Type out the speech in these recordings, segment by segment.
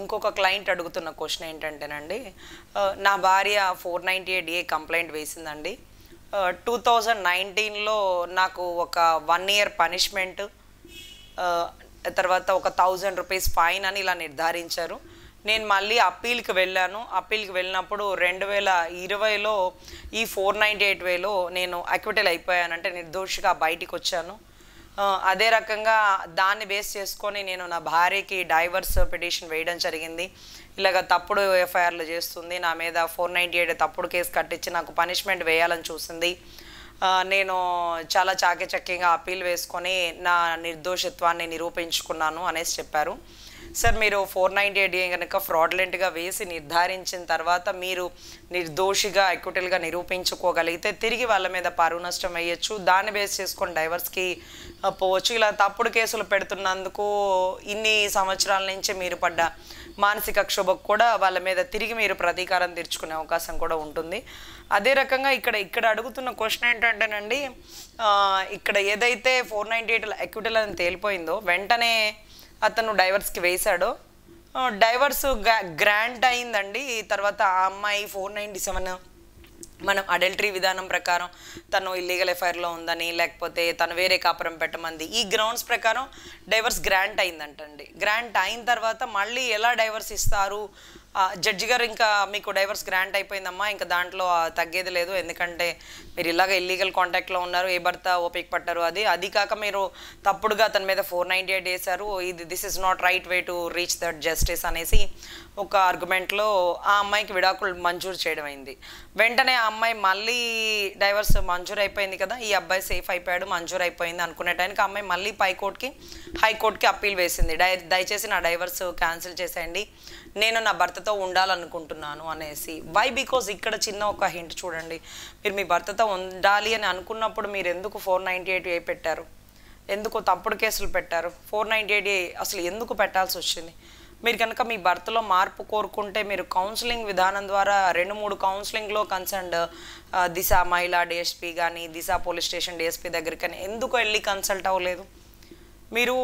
ఇంకొక క్లయింట్ అడుగుతున్న క్వశ్చన్ ఏంటంటేనండి నా భార్య four ninety eight A complaint వేసిందండి టూ థౌజండ్ నైన్టీన్లో నాకు ఒక వన్ ఇయర్ పనిష్మెంట్ తర్వాత ఒక థౌజండ్ రూపీస్ ఫైన్ అని ఇలా నిర్ధారించారు నేను మళ్ళీ అప్పీల్కి వెళ్ళాను అప్పీల్కి వెళ్ళినప్పుడు రెండు వేల ఇరవైలో ఈ ఫోర్ నైంటీ ఎయిట్ వేలో నేను అక్విటల్ అయిపోయానంటే నిర్దోషిగా బయటికి వచ్చాను అదే రకంగా దాన్ని బేస్ చేసుకొని నేను నా భార్యకి డైవర్స్ పిటిషన్ వేయడం జరిగింది ఇలాగ తప్పుడు ఎఫ్ఐఆర్లు చేస్తుంది నా మీద ఫోర్ నైంటీ ఎయిట్ తప్పుడు కేసు కట్టించి నాకు పనిష్మెంట్ వేయాలని చూసింది నేను చాలా చాకచక్యంగా అప్పీల్ వేసుకొని నా నిర్దోషిత్వాన్ని నిరూపించుకున్నాను అనేసి చెప్పారు సార్ మీరు ఫోర్ నైంటీ ఎయిట్ కనుక ఫ్రాడ్లెంట్గా వేసి నిర్ధారించిన తర్వాత మీరు నిర్దోషిగా ఎక్విటల్గా నిరూపించుకోగలిగితే తిరిగి వాళ్ళ మీద పరువు నష్టం వేయచ్చు దాన్ని బేస్ చేసుకొని డైవర్స్కి పోవచ్చు ఇలా తప్పుడు కేసులు పెడుతున్నందుకు ఇన్ని సంవత్సరాల నుంచి మీరు పడ్డ మానసిక క్షోభకు కూడా వాళ్ళ మీద తిరిగి మీరు ప్రతీకారం తీర్చుకునే అవకాశం కూడా ఉంటుంది అదే రకంగా ఇక్కడ ఇక్కడ అడుగుతున్న క్వశ్చన్ ఏంటంటేనండి ఇక్కడ ఏదైతే ఫోర్ నైంటీ ఎయిట్ ఎక్విటల్ అని తేలిపోయిందో వెంటనే అతను డైవర్స్కి వేశాడు డైవర్స్ గ్రాంట్ అయిందండి తర్వాత ఆ అమ్మాయి ఫోర్ నైంటీ సెవెన్ మనం అడల్టరీ విధానం ప్రకారం తను ఇల్లీగల్ ఎఫ్ఐఆర్లో ఉందని లేకపోతే తను వేరే కాపురం పెట్టమంది ఈ గ్రౌండ్స్ ప్రకారం డైవర్స్ గ్రాంట్ అయిందంటండి గ్రాంట్ అయిన తర్వాత మళ్ళీ ఎలా డైవర్స్ ఇస్తారు జడ్జి గారు ఇంకా మీకు డైవర్స్ గ్రాంట్ అయిపోయిందమ్మా ఇంకా దాంట్లో తగ్గేది లేదు ఎందుకంటే మీరు ఇలాగ ఇల్లీగల్ కాంటాక్ట్లో ఉన్నారు ఏ భర్త ఓపిక పట్టారు అది అది కాక మీరు తప్పుడుగా అతని మీద ఫోర్ నైంటీ ఎయిట్ వేశారు ఇది this is not right way to reach that justice అనేసి ఒక ఆర్గ్యుమెంట్లో ఆ అమ్మాయికి విడాకులు మంజూరు చేయడం అయింది వెంటనే ఆ అమ్మాయి మళ్ళీ డైవర్స్ మంజూరు అయిపోయింది కదా ఈ అబ్బాయి సేఫ్ అయిపోయాడు మంజూరు అయిపోయింది అనుకునే టైంకి అమ్మాయి మళ్ళీ పైకోర్టుకి హైకోర్టుకి అప్పీల్ వేసింది దయచేసి నా డైవర్స్ క్యాన్సిల్ చేసేయండి నేను నా భర్తతో ఉండాలనుకుంటున్నాను అనేసి వై బికాజ్ ఇక్కడ చిన్న ఒక హింట్ చూడండి మీరు మీ భర్తతో ఉండాలి అని అనుకున్నప్పుడు మీరు ఎందుకు ఫోర్ నైంటీ ఎయిట్ ఏ పెట్టారు ఎందుకు తప్పుడు కేసులు పెట్టారు ఫోర్ నైంటీ ఎయిట్ ఏ అసలు ఎందుకు పెట్టాల్సి వచ్చింది మీరు కనుక మీ భర్తలో మార్పు కోరుకుంటే మీరు కౌన్సిలింగ్ విధానం ద్వారా రెండు మూడు కౌన్సిలింగ్లో కన్సర్న్డ్ దిశ మహిళా డిఎస్పీ కానీ దిశ పోలీస్ స్టేషన్ డిఎస్పీ దగ్గరికి ఎందుకు వెళ్ళి కన్సల్ట్ అవ్వలేదు మీరు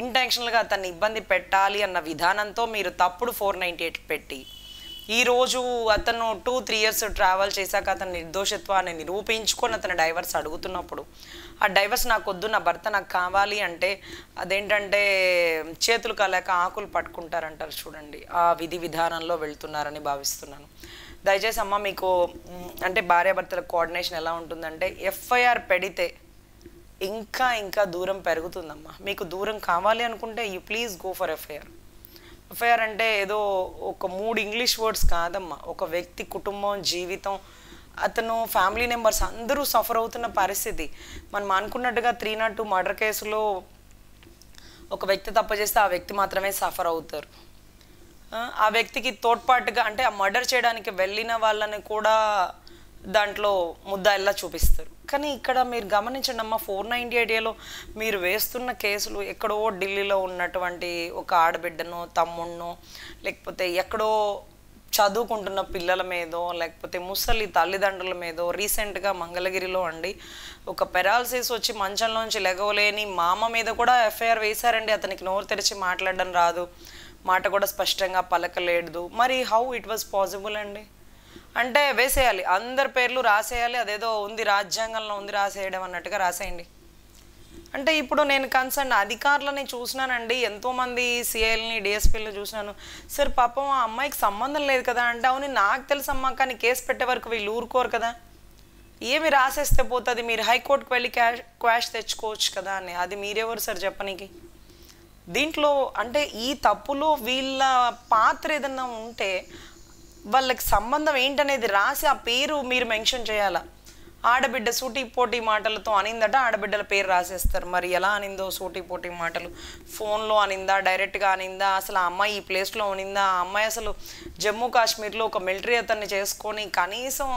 ఇంటెన్షనల్గా అతన్ని ఇబ్బంది పెట్టాలి అన్న విధానంతో మీరు తప్పుడు ఫోర్ నైంటీ ఎయిట్ పెట్టి ఈరోజు అతను టూ త్రీ ఇయర్స్ ట్రావెల్ చేశాక అతని నిర్దోషత్వాన్ని నిరూపించుకొని అతను డైవర్స్ అడుగుతున్నప్పుడు ఆ డైవర్స్ నాకు వద్దు నా భర్త నాకు కావాలి అంటే అదేంటంటే చేతులు కలక ఆకులు పట్టుకుంటారంటారు చూడండి ఆ విధి విధానంలో వెళ్తున్నారని భావిస్తున్నాను దయచేసి అమ్మ మీకు అంటే భార్యాభర్తల కోఆర్డినేషన్ ఎలా ఉంటుందంటే ఎఫ్ఐఆర్ పెడితే ఇంకా ఇంకా దూరం పెరుగుతుందమ్మా మీకు దూరం కావాలి అనుకుంటే you please go for FIR FIR అంటే ఏదో ఒక మూడు ఇంగ్లీష్ వర్డ్స్ కాదమ్మా ఒక వ్యక్తి కుటుంబం జీవితం అతను ఫ్యామిలీ మెంబర్స్ అందరూ సఫర్ అవుతున్న పరిస్థితి మనం అనుకున్నట్టుగా త్రీ నాట్ టూ మర్డర్ కేసులో ఒక వ్యక్తి తప్ప చేస్తే ఆ వ్యక్తి మాత్రమే సఫర్ అవుతారు ఆ వ్యక్తికి తోడ్పాటుగా అంటే ఆ మర్డర్ చేయడానికి వెళ్ళిన వాళ్ళని కూడా దాంట్లో ముద్దాయిల్లా చూపిస్తారు కానీ ఇక్కడ మీరు గమనించండి అమ్మ ఫోర్ నైంటీ ఐడియాలో మీరు వేస్తున్న కేసులు ఎక్కడో ఢిల్లీలో ఉన్నటువంటి ఒక ఆడబిడ్డను తమ్ముడును లేకపోతే ఎక్కడో చదువుకుంటున్న పిల్లల మీదో లేకపోతే ముసలి తల్లిదండ్రుల మీదో రీసెంట్గా మంగళగిరిలో అండి ఒక పెరాలసిస్ వచ్చి మంచంలోంచి లెగవలేని మామ మీద కూడా ఎఫ్ఐఆర్ వేశారండి అతనికి నోరు తెరిచి మాట్లాడడం రాదు మాట కూడా స్పష్టంగా పలకలేదు మరి హౌ ఇట్ వాజ్ పాసిబుల్ అండి అంటే వేసేయాలి అందరి పేర్లు రాసేయాలి అదేదో ఉంది రాజ్యాంగంలో ఉంది రాసేయడం అన్నట్టుగా రాసేయండి అంటే ఇప్పుడు నేను కన్సర్న్ అధికారులని చూసినానండి ఎంతోమంది సిఐల్ని డిఎస్పీలను చూసినాను సార్ పాపం ఆ అమ్మాయికి సంబంధం లేదు కదా అంటే అవును నాకు తెలుసమ్మా కానీ కేసు పెట్టే వరకు వీళ్ళు ఊరుకోరు కదా ఏమి రాసేస్తే పోతుంది మీరు హైకోర్టుకు వెళ్ళి క్యాష్ క్వాష్ తెచ్చుకోవచ్చు కదా అని అది మీరెవరు సార్ చెప్పనీకి దీంట్లో అంటే ఈ తప్పులో వీళ్ళ పాత్ర ఏదన్నా ఉంటే వాళ్ళకి సంబంధం ఏంటనేది రాసి ఆ పేరు మీరు మెన్షన్ చేయాలా ఆడబిడ్డ సూటి పోటీ మాటలతో అనిందట ఆడబిడ్డల పేరు రాసేస్తారు మరి ఎలా అనిందో సూటి పోటీ మాటలు ఫోన్లో అనిందా డైరెక్ట్గా అనిందా అసలు ఆ అమ్మాయి ఈ ప్లేస్లో అనిందా ఆ అమ్మాయి అసలు జమ్మూ కాశ్మీర్లో ఒక మిలిటరీ అతన్ని చేసుకొని కనీసం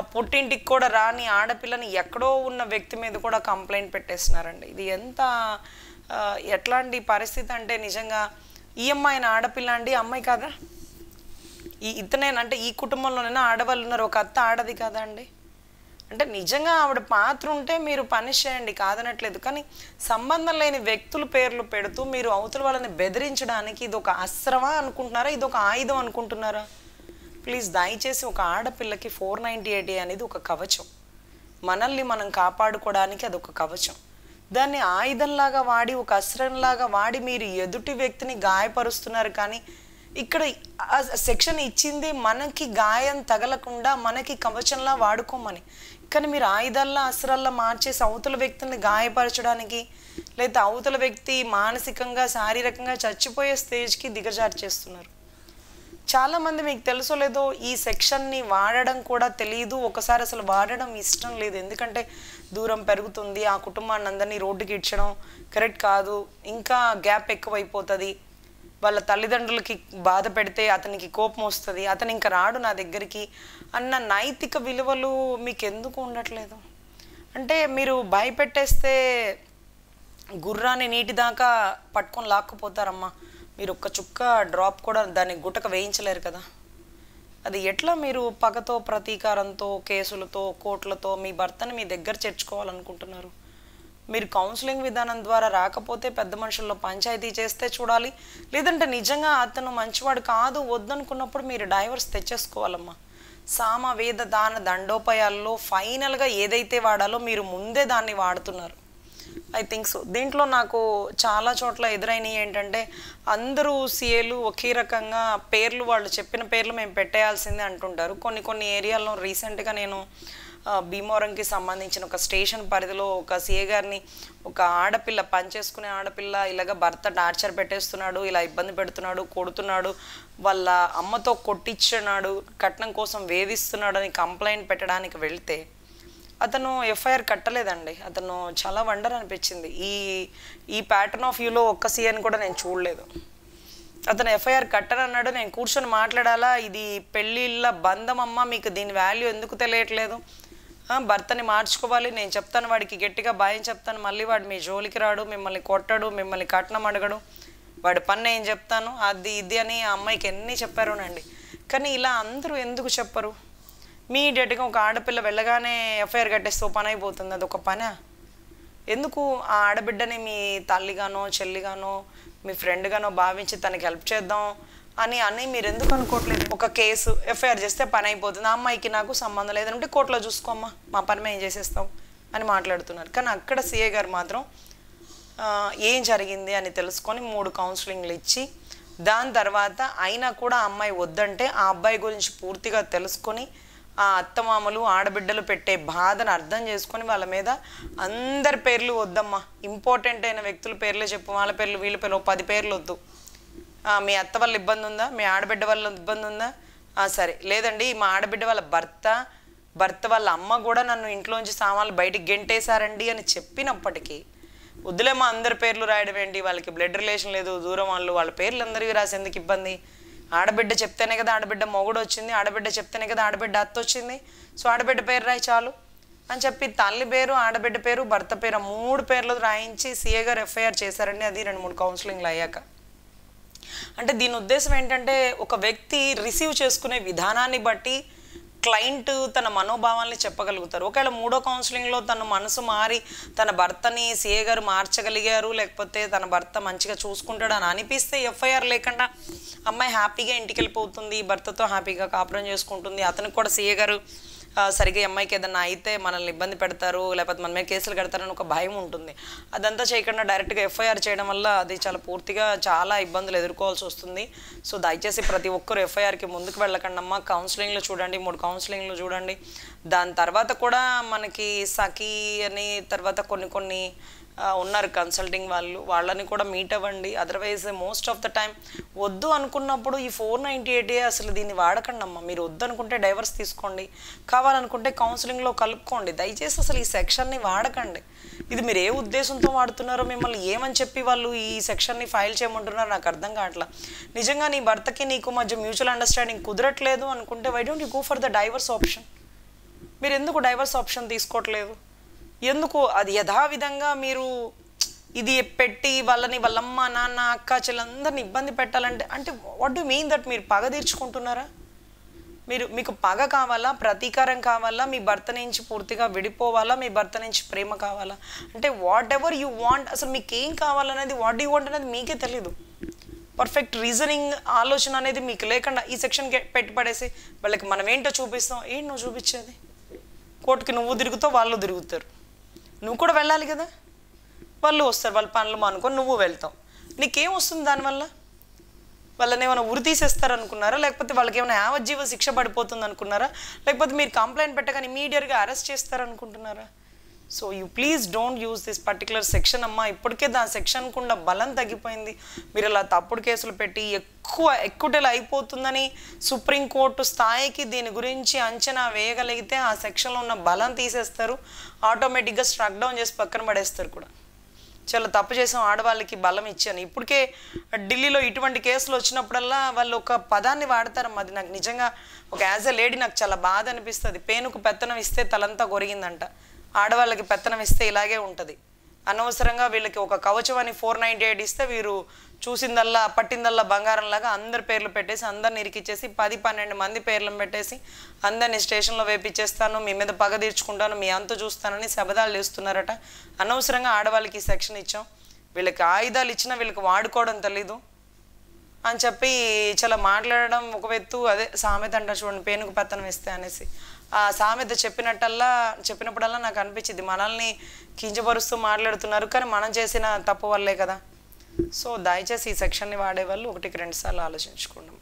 ఆ పుట్టింటికి కూడా రాని ఆడపిల్లని ఎక్కడో ఉన్న వ్యక్తి మీద కూడా కంప్లైంట్ పెట్టేస్తున్నారండి ఇది ఎంత ఎట్లాంటి పరిస్థితి అంటే నిజంగా ఈ అమ్మాయిని ఆడపిల్ల అండి అమ్మాయి కాదా ఈ అంటే ఈ కుటుంబంలోనైనా ఆడవాళ్ళు ఉన్నారు ఒక అత్త ఆడది కదా అండి అంటే నిజంగా ఆవిడ పాత్ర ఉంటే మీరు పనిష్ చేయండి కాదనట్లేదు కానీ సంబంధం లేని వ్యక్తుల పేర్లు పెడుతూ మీరు అవతల వాళ్ళని బెదిరించడానికి ఇది ఒక అస్త్రమా అనుకుంటున్నారా ఇది ఒక ఆయుధం అనుకుంటున్నారా ప్లీజ్ దయచేసి ఒక ఆడపిల్లకి ఫోర్ నైంటీ ఎయిట్ అనేది ఒక కవచం మనల్ని మనం కాపాడుకోవడానికి అదొక కవచం దాన్ని ఆయుధంలాగా వాడి ఒక అస్త్రంలాగా వాడి మీరు ఎదుటి వ్యక్తిని గాయపరుస్తున్నారు కానీ ఇక్కడ సెక్షన్ ఇచ్చింది మనకి గాయం తగలకుండా మనకి కవచంలా వాడుకోమని కానీ మీరు ఆయుధాల్లా అసరాల్లో మార్చేసి అవతల వ్యక్తిని గాయపరచడానికి లేదా అవతల వ్యక్తి మానసికంగా శారీరకంగా చచ్చిపోయే స్టేజ్కి చేస్తున్నారు చాలామంది మీకు తెలుసో లేదో ఈ సెక్షన్ని వాడడం కూడా తెలియదు ఒకసారి అసలు వాడడం ఇష్టం లేదు ఎందుకంటే దూరం పెరుగుతుంది ఆ కుటుంబాన్ని అందరినీ రోడ్డుకి ఇచ్చడం కరెక్ట్ కాదు ఇంకా గ్యాప్ ఎక్కువైపోతుంది వాళ్ళ తల్లిదండ్రులకి బాధ పెడితే అతనికి కోపం వస్తుంది అతను ఇంకా రాడు నా దగ్గరికి అన్న నైతిక విలువలు మీకు ఎందుకు ఉండట్లేదు అంటే మీరు భయపెట్టేస్తే గుర్రాన్ని నీటి దాకా పట్టుకొని లాక్కుపోతారమ్మా మీరు ఒక్క చుక్క డ్రాప్ కూడా దాన్ని గుటక వేయించలేరు కదా అది ఎట్లా మీరు పగతో ప్రతీకారంతో కేసులతో కోట్లతో మీ భర్తను మీ దగ్గర చేర్చుకోవాలనుకుంటున్నారు మీరు కౌన్సిలింగ్ విధానం ద్వారా రాకపోతే పెద్ద మనుషుల్లో పంచాయతీ చేస్తే చూడాలి లేదంటే నిజంగా అతను మంచివాడు కాదు వద్దనుకున్నప్పుడు మీరు డైవర్స్ తెచ్చేసుకోవాలమ్మా సామవేద దాన దండోపాయాల్లో ఫైనల్గా ఏదైతే వాడాలో మీరు ముందే దాన్ని వాడుతున్నారు ఐ థింక్ సో దీంట్లో నాకు చాలా చోట్ల ఎదురైనవి ఏంటంటే అందరూ సీఏలు ఒకే రకంగా పేర్లు వాళ్ళు చెప్పిన పేర్లు మేము పెట్టేయాల్సిందే అంటుంటారు కొన్ని కొన్ని ఏరియాల్లో రీసెంట్గా నేను భీమవరంకి సంబంధించిన ఒక స్టేషన్ పరిధిలో ఒక సీఏ గారిని ఒక ఆడపిల్ల పనిచేసుకునే ఆడపిల్ల ఇలాగ భర్త టార్చర్ పెట్టేస్తున్నాడు ఇలా ఇబ్బంది పెడుతున్నాడు కొడుతున్నాడు వాళ్ళ అమ్మతో కొట్టించున్నాడు కట్నం కోసం వేధిస్తున్నాడు అని కంప్లైంట్ పెట్టడానికి వెళ్తే అతను ఎఫ్ఐఆర్ కట్టలేదండి అతను చాలా వండర్ అనిపించింది ఈ ఈ ప్యాటర్న్ ఆఫ్ వ్యూలో ఒక్క సీఎన్ కూడా నేను చూడలేదు అతను ఎఫ్ఐఆర్ కట్టనన్నాడు నేను కూర్చొని మాట్లాడాలా ఇది పెళ్ళిళ్ళ బంధం అమ్మ మీకు దీని వాల్యూ ఎందుకు తెలియట్లేదు భర్తని మార్చుకోవాలి నేను చెప్తాను వాడికి గట్టిగా భయం చెప్తాను మళ్ళీ వాడు మీ జోలికి రాడు మిమ్మల్ని కొట్టడు మిమ్మల్ని కట్నం అడగడు వాడి పని నేను చెప్తాను అది ఇది అని ఆ అమ్మాయికి ఎన్ని చెప్పారోనండి కానీ ఇలా అందరూ ఎందుకు చెప్పరు డేట్గా ఒక ఆడపిల్ల వెళ్ళగానే ఎఫ్ఐఆర్ కట్టేస్తే పని అయిపోతుంది అది ఒక పని ఎందుకు ఆ ఆడబిడ్డని మీ తల్లిగానో చెల్లిగానో మీ ఫ్రెండ్గానో భావించి తనకి హెల్ప్ చేద్దాం అని అని మీరు ఎందుకు అనుకోవట్లేదు ఒక కేసు ఎఫ్ఐఆర్ చేస్తే పని అయిపోతుంది ఆ అమ్మాయికి నాకు సంబంధం లేదంటే కోర్టులో చూసుకోమ్మా మా పని మేము చేసేస్తాం అని మాట్లాడుతున్నారు కానీ అక్కడ సీఏ గారు మాత్రం ఏం జరిగింది అని తెలుసుకొని మూడు కౌన్సిలింగ్లు ఇచ్చి దాని తర్వాత అయినా కూడా అమ్మాయి వద్దంటే ఆ అబ్బాయి గురించి పూర్తిగా తెలుసుకొని ఆ అత్తమామలు ఆడబిడ్డలు పెట్టే బాధను అర్థం చేసుకొని వాళ్ళ మీద అందరి పేర్లు వద్దమ్మా ఇంపార్టెంట్ అయిన వ్యక్తుల పేర్లే చెప్పు వాళ్ళ పేర్లు వీళ్ళ పేర్లు పది పేర్లు వద్దు మీ అత్త వల్ల ఇబ్బంది ఉందా మీ ఆడబిడ్డ వల్ల ఇబ్బంది ఉందా సరే లేదండి మా ఆడబిడ్డ వాళ్ళ భర్త భర్త వాళ్ళ అమ్మ కూడా నన్ను ఇంట్లోంచి సామాన్లు బయటికి గెంటేశారండి అని చెప్పినప్పటికీ మా అందరి పేర్లు రాయడం ఏంటి వాళ్ళకి బ్లడ్ రిలేషన్ లేదు దూరం వాళ్ళు వాళ్ళ పేర్లు అందరివి రాసేందుకు ఇబ్బంది ఆడబిడ్డ చెప్తేనే కదా ఆడబిడ్డ మొగుడు వచ్చింది ఆడబిడ్డ చెప్తేనే కదా ఆడబిడ్డ అత్త వచ్చింది సో ఆడబిడ్డ పేరు రాయి చాలు అని చెప్పి తల్లి పేరు ఆడబిడ్డ పేరు భర్త పేరు మూడు పేర్లు రాయించి సీఏ గారు ఎఫ్ఐఆర్ చేశారండి అది రెండు మూడు కౌన్సిలింగ్లు అయ్యాక అంటే దీని ఉద్దేశం ఏంటంటే ఒక వ్యక్తి రిసీవ్ చేసుకునే విధానాన్ని బట్టి క్లయింట్ తన మనోభావాల్ని చెప్పగలుగుతారు ఒకవేళ మూడో కౌన్సిలింగ్లో తన మనసు మారి తన భర్తని సీఏ గారు మార్చగలిగారు లేకపోతే తన భర్త మంచిగా చూసుకుంటాడు అని అనిపిస్తే ఎఫ్ఐఆర్ లేకుండా అమ్మాయి హ్యాపీగా ఇంటికి వెళ్ళిపోతుంది భర్తతో హ్యాపీగా కాపురం చేసుకుంటుంది అతనికి కూడా సీఏ గారు సరిగ్గా ఎంఐకి ఏదన్నా అయితే మనల్ని ఇబ్బంది పెడతారు లేకపోతే మన మీద కేసులు కడతారని ఒక భయం ఉంటుంది అదంతా చేయకుండా డైరెక్ట్గా ఎఫ్ఐఆర్ చేయడం వల్ల అది చాలా పూర్తిగా చాలా ఇబ్బందులు ఎదుర్కోవాల్సి వస్తుంది సో దయచేసి ప్రతి ఒక్కరు ఎఫ్ఐఆర్కి ముందుకు వెళ్ళకండి అమ్మ కౌన్సిలింగ్లో చూడండి మూడు కౌన్సిలింగ్లు చూడండి దాని తర్వాత కూడా మనకి సఖీ అని తర్వాత కొన్ని కొన్ని ఉన్నారు కన్సల్టింగ్ వాళ్ళు వాళ్ళని కూడా మీట్ అవ్వండి otherwise most of the time వద్దు అనుకున్నప్పుడు ఈ ఫోర్ నైంటీ ఎయిట్ అసలు దీన్ని వాడకండి అమ్మ మీరు వద్దు అనుకుంటే డైవర్స్ తీసుకోండి కావాలనుకుంటే కౌన్సిలింగ్లో కలుపుకోండి దయచేసి అసలు ఈ సెక్షన్ని వాడకండి ఇది మీరు ఏ ఉద్దేశంతో వాడుతున్నారో మిమ్మల్ని ఏమని చెప్పి వాళ్ళు ఈ సెక్షన్ని ఫైల్ చేయమంటున్నారో నాకు అర్థం కావట్లా నిజంగా నీ భర్తకి నీకు మధ్య మ్యూచువల్ అండర్స్టాండింగ్ కుదరట్లేదు అనుకుంటే why don't you go for the divorce option మీరు ఎందుకు డైవర్స్ ఆప్షన్ తీసుకోవట్లేదు ఎందుకు అది యథావిధంగా మీరు ఇది పెట్టి వాళ్ళని వాళ్ళమ్మ నాన్న అక్క చెల్లందరిని ఇబ్బంది పెట్టాలంటే అంటే వాట్ డూ మీన్ దట్ మీరు పగ తీర్చుకుంటున్నారా మీరు మీకు పగ కావాలా ప్రతీకారం కావాలా మీ భర్త నుంచి పూర్తిగా విడిపోవాలా మీ భర్త నుంచి ప్రేమ కావాలా అంటే వాట్ ఎవర్ యూ వాంట్ అసలు మీకు ఏం కావాలనేది వాట్ యూ వాంట్ అనేది మీకే తెలియదు పర్ఫెక్ట్ రీజనింగ్ ఆలోచన అనేది మీకు లేకుండా ఈ సెక్షన్ పెట్టి పడేసి వాళ్ళకి మనం ఏంటో చూపిస్తాం ఏంటి నువ్వు చూపించేది కోర్టుకి నువ్వు తిరుగుతావు వాళ్ళు తిరుగుతారు నువ్వు కూడా వెళ్ళాలి కదా వాళ్ళు వస్తారు వాళ్ళ పనులు మానుకొని నువ్వు వెళ్తావు నీకేం వస్తుంది దానివల్ల వాళ్ళని ఏమైనా ఉరి తీసేస్తారు అనుకున్నారా లేకపోతే వాళ్ళకి ఏమైనా యావజ్జీవ శిక్ష పడిపోతుంది అనుకున్నారా లేకపోతే మీరు కంప్లైంట్ పెట్టగానే ఇమీడియట్గా అరెస్ట్ చేస్తారనుకుంటున్నారా so you please don't use this particular section అమ్మా ఇప్పటికే దాని సెక్షన్ కుండా బలం తగ్గిపోయింది మీరు ఇలా తప్పుడు కేసులు పెట్టి ఎక్కువ ఎక్కువటెలు అయిపోతుందని సుప్రీంకోర్టు స్థాయికి దీని గురించి అంచనా వేయగలిగితే ఆ సెక్షన్లో ఉన్న బలం తీసేస్తారు ఆటోమేటిక్గా స్ట్రక్ డౌన్ చేసి పక్కన పడేస్తారు కూడా చాలా తప్పు చేసాం ఆడవాళ్ళకి బలం ఇచ్చాను ఇప్పటికే ఢిల్లీలో ఇటువంటి కేసులు వచ్చినప్పుడల్లా వాళ్ళు ఒక పదాన్ని వాడతారు అది నాకు నిజంగా ఒక యాజ్ అ లేడీ నాకు చాలా బాధ అనిపిస్తుంది పేనుకు పెత్తనం ఇస్తే తలంతా కొరిగిందంట ఆడవాళ్ళకి పెత్తనం ఇస్తే ఇలాగే ఉంటుంది అనవసరంగా వీళ్ళకి ఒక కవచం అని ఫోర్ నైంటీ ఎయిట్ ఇస్తే వీరు చూసిందల్లా పట్టిందల్లా బంగారంలాగా అందరి పేర్లు పెట్టేసి అందరిని ఇరికిచ్చేసి పది పన్నెండు మంది పేర్లను పెట్టేసి అందరిని స్టేషన్లో వేపించేస్తాను మీ మీద పగ తీర్చుకుంటాను మీ అంత చూస్తానని శబదాలు చేస్తున్నారట అనవసరంగా ఆడవాళ్ళకి సెక్షన్ ఇచ్చాం వీళ్ళకి ఆయుధాలు ఇచ్చినా వీళ్ళకి వాడుకోవడం తెలీదు అని చెప్పి చాలా మాట్లాడడం ఒక వ్యక్తు అదే సామెత అంటారు చూడండి పేనుకు పెత్తనం ఇస్తే అనేసి ఆ సామెత చెప్పినట్టల్లా చెప్పినప్పుడల్లా నాకు అనిపించింది మనల్ని కించపరుస్తూ మాట్లాడుతున్నారు కానీ మనం చేసిన తప్పు వల్లే కదా సో దయచేసి ఈ సెక్షన్ని వాడే వాళ్ళు ఒకటికి రెండుసార్లు ఆలోచించుకుంటాం